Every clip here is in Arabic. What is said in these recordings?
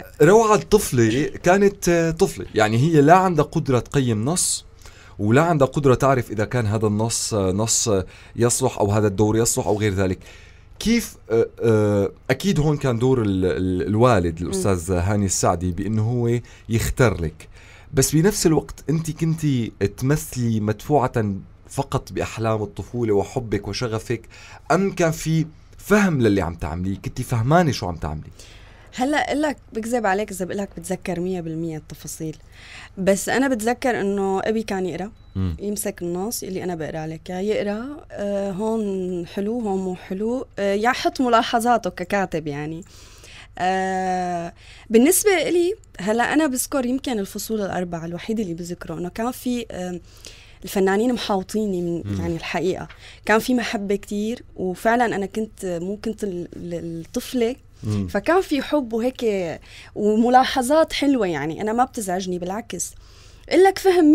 الفكره روعه الطفله كانت آه، طفله يعني هي لا عندها قدره تقيم نص ولا عندها قدره تعرف اذا كان هذا النص آه، نص آه، يصلح او هذا الدور يصلح او غير ذلك كيف اكيد هون كان دور الوالد الاستاذ هاني السعدي بانه هو يختار لك بس بنفس الوقت انت كنت تمثلي مدفوعه فقط باحلام الطفوله وحبك وشغفك ام كان في فهم للي عم تعمليه كنت فهمانه شو عم تعملي هلا اقول لك بكذب عليك اذا بقول لك بتذكر 100% التفاصيل بس انا بتذكر انه ابي كان يقرا مم. يمسك النص اللي انا بقرا لك يا يقرا آه هون حلو هون مو حلو آه يحط ملاحظاته ككاتب يعني آه بالنسبة لي هلا أنا بذكر يمكن الفصول الأربعة الوحيدة اللي بذكره إنه كان في آه الفنانين محاوطيني من يعني الحقيقة كان في محبة كتير وفعلا أنا كنت مو كنت الطفلة فكان في حب وهيك وملاحظات حلوه يعني انا ما بتزعجني بالعكس اقول لك فهم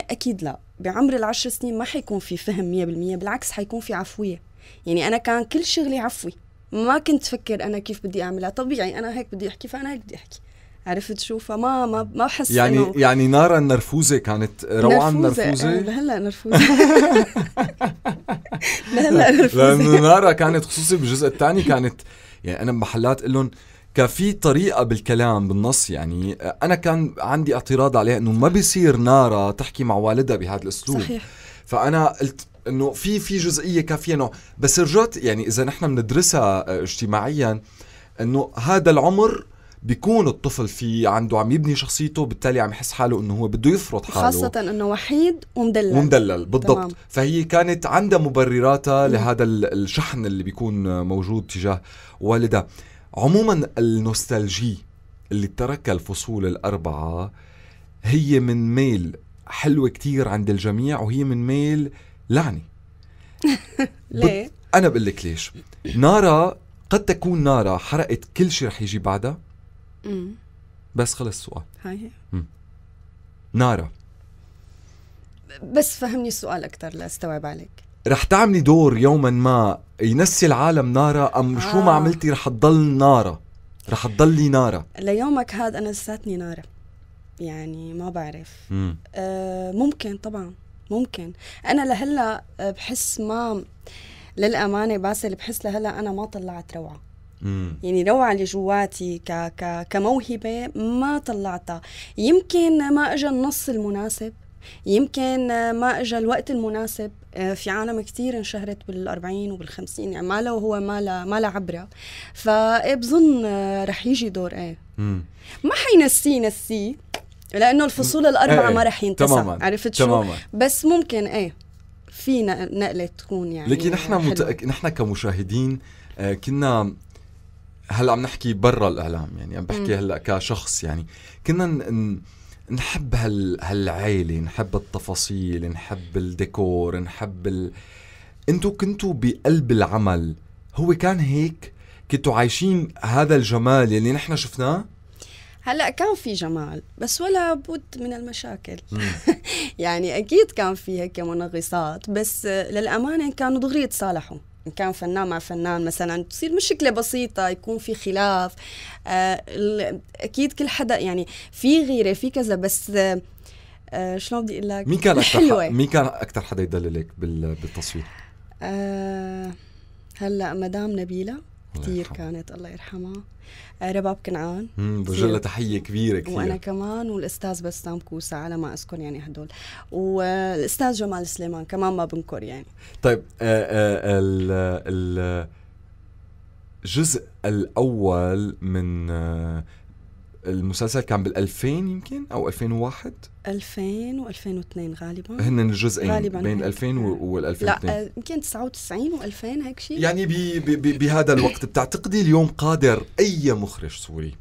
100% اكيد لا بعمر العشر سنين ما حيكون في فهم 100% بالعكس حيكون في عفويه يعني انا كان كل شغلي عفوي ما كنت فكر انا كيف بدي اعملها طبيعي انا هيك بدي احكي فانا هيك بدي احكي عرفت شو فما ما ما بحس يعني إنه يعني نارا النرفوزه كانت روعة النرفوزه هلا لهلا نرفوزه لهلا نرفوزه لانه نارا كانت خصوصي بالجزء الثاني كانت يعني انا بمحلات اقول لهم كان في طريقة بالكلام بالنص يعني أنا كان عندي اعتراض عليها إنه ما بيصير نارا تحكي مع والدها بهذا الأسلوب صحيح فأنا قلت إنه في في جزئية كافية نوع بس رجعت يعني إذا نحن بندرسها اجتماعيا إنه هذا العمر بيكون الطفل في عنده عم يبني شخصيته بالتالي عم يحس حاله انه هو بده يفرض حاله خاصة انه وحيد ومدلل ومدلل بالضبط تمام. فهي كانت عندها مبرراتها لهذا الشحن اللي بيكون موجود تجاه والدها عموما النوستالجي اللي تركها الفصول الأربعة هي من ميل حلوة كتير عند الجميع وهي من ميل لعني ليه؟ أنا بقول لك ليش نارا قد تكون نارا حرقت كل شيء رح يجي بعدها بس خلص السؤال هاي هي مم. نارا بس فهمني السؤال اكثر لاستوعب عليك رح تعملي دور يوما ما ينسي العالم نارا ام آه. شو ما آه. عملتي رح تضل نارا رح تضلي نارا ليومك هذا انا لساتني نارا يعني ما بعرف آه ممكن طبعا ممكن انا لهلا بحس ما للامانه باسل بحس لهلا انا ما طلعت روعه مم. يعني روعة اللي جواتي ك... ك... كموهبة ما طلعتها يمكن ما اجى النص المناسب يمكن ما اجى الوقت المناسب آه، في عالم كثير انشهرت بال40 وبال50 يعني ما له هو ما لا ما لا عبره فبظن آه، رح يجي دور ايه مم. ما حينسيه نسي لانه الفصول الاربعه ايه, إيه. ما رح ينتسى تماما. عرفت شو تماما. بس ممكن ايه في نقله تكون يعني لكن نحن متأك... نحن كمشاهدين آه، كنا هلا عم نحكي برا الاعلام يعني عم بحكي هلا كشخص يعني كنا ن... نحب هال... هالعيله نحب التفاصيل نحب الديكور نحب ال... انتوا كنتوا بقلب العمل هو كان هيك كنتوا عايشين هذا الجمال اللي نحن شفناه هلا كان في جمال بس ولا بد من المشاكل يعني اكيد كان في هيك منغصات بس للامانه كانوا دغري يتصالحوا ان كان فنان مع فنان مثلا تصير مشكله بسيطه يكون في خلاف آه اكيد كل حدا يعني في غيره في كذا بس آه, آه، شلون بدي اقول لك مين كان اكثر مين كان اكثر حدا يدللك بالتصوير؟ آه هلا مدام نبيله كثير كانت الله يرحمها آه، رباب كنعان بوجه تحيه كبيره كثير وانا كمان والاستاذ بسام كوسا على ما اذكر يعني هدول والاستاذ جمال سليمان كمان ما بنكر يعني طيب آه، آه، الجزء الاول من المسلسل كان بال2000 يمكن او 2001 2000 و2002 غالبا هن الجزئين غالباً بين 2000 و 2002 لا آه، يمكن 99 و2000 هيك شيء يعني بهذا الوقت بتعتقدي اليوم قادر اي مخرج سوري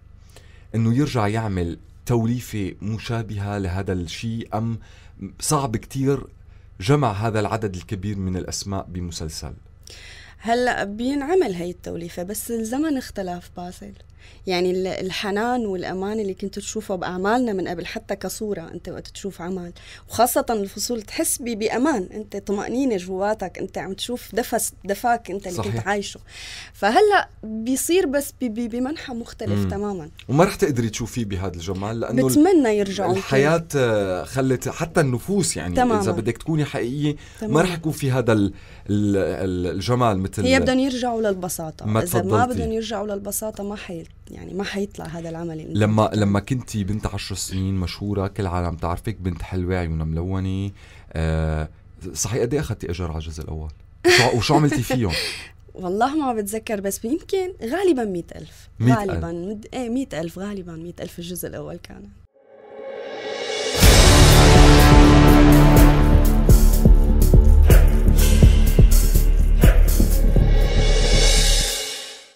انه يرجع يعمل توليفه مشابهه لهذا الشيء ام صعب كتير جمع هذا العدد الكبير من الاسماء بمسلسل هلا بينعمل هي التوليفه بس الزمن اختلف باسل يعني الحنان والامان اللي كنت تشوفه باعمالنا من قبل حتى كصوره انت وقت تشوف عمل وخاصه الفصول تحس بي بامان انت طمانينه جواتك انت عم تشوف دفس دفاك انت اللي صحيح. كنت عايشه فهلا بيصير بس بمنحى مختلف مم. تماما وما رح تقدري تشوفيه بهذا الجمال لانه بتمنى يرجعوا الحياه آه، خلت حتى النفوس يعني تماماً. اذا بدك تكوني حقيقيه تماماً. ما رح يكون في هذا الجمال مثل هي بدهم يرجعوا للبساطه ما اذا ما بدهم يرجعوا للبساطه ما حيل يعني ما حيطلع هذا العمل لما لما كنت بنت عشر سنين مشهوره كل العالم تعرفك بنت حلوه عيونها ملونه آه صحيح قد ايه اخذتي اجر على الجزء الاول؟ وشو عملتي فيهم؟ والله ما بتذكر بس يمكن غالبا 100000 غالبا ايه 100000 غالبا 100000 الجزء الاول كان